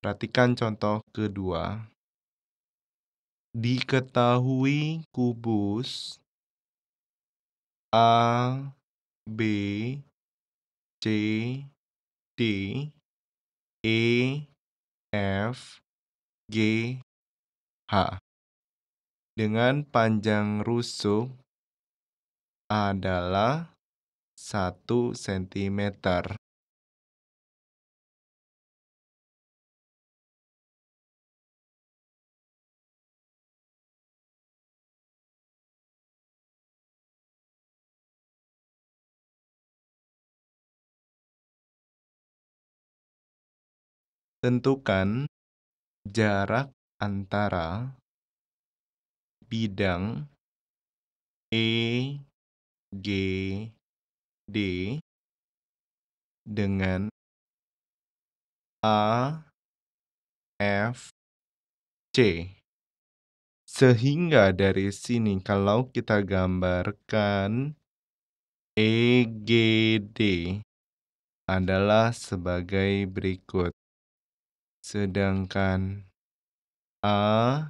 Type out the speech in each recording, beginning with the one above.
Perhatikan contoh kedua. Diketahui kubus A, B, C, D, E, F, G, H dengan panjang rusuk adalah 1 cm. Tentukan jarak antara bidang EGD dengan AFC. Sehingga dari sini kalau kita gambarkan EGD adalah sebagai berikut. Sedangkan A,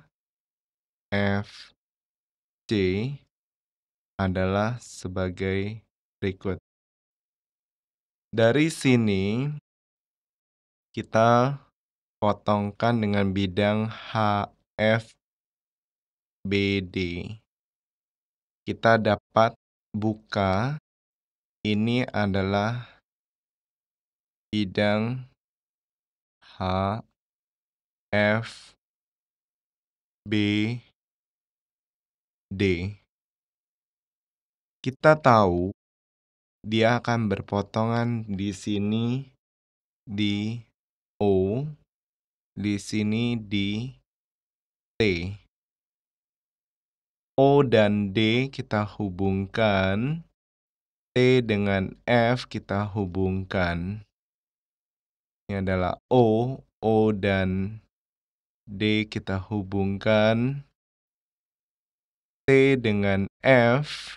F, C adalah sebagai berikut. Dari sini kita potongkan dengan bidang H F B D Kita dapat buka ini adalah bidang H F B D kita tahu dia akan berpotongan di sini di O, di sini di T. O dan D kita hubungkan, T dengan F kita hubungkan. Ini adalah O, O dan D kita hubungkan. T dengan F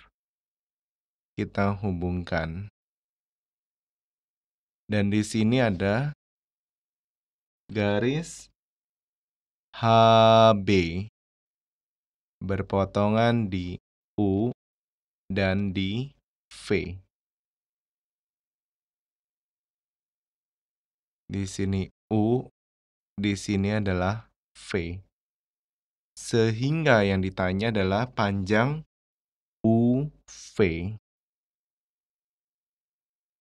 kita hubungkan. Dan di sini ada garis HB berpotongan di U dan di V. Di sini U, di sini adalah V. Sehingga yang ditanya adalah panjang UV.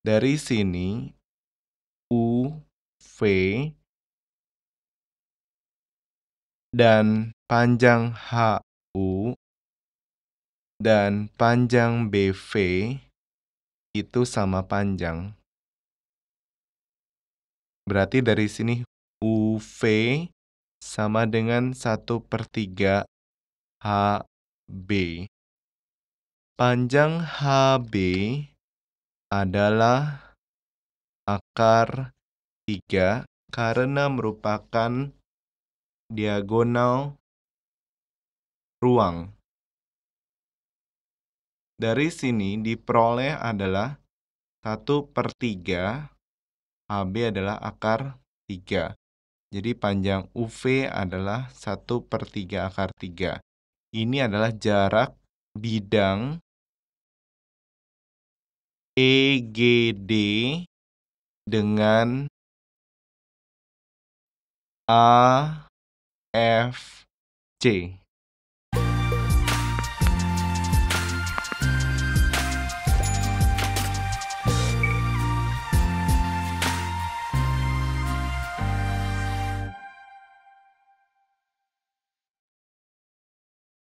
Dari sini UV dan panjang HU dan panjang BV itu sama panjang. Berarti dari sini UV sama dengan 1 per 3 HB. Panjang HB adalah akar 3 karena merupakan diagonal ruang. Dari sini diperoleh adalah 1 per 3 HB. AB adalah akar 3. Jadi panjang UV adalah 1 per 3 akar 3. Ini adalah jarak bidang EGD dengan AFC.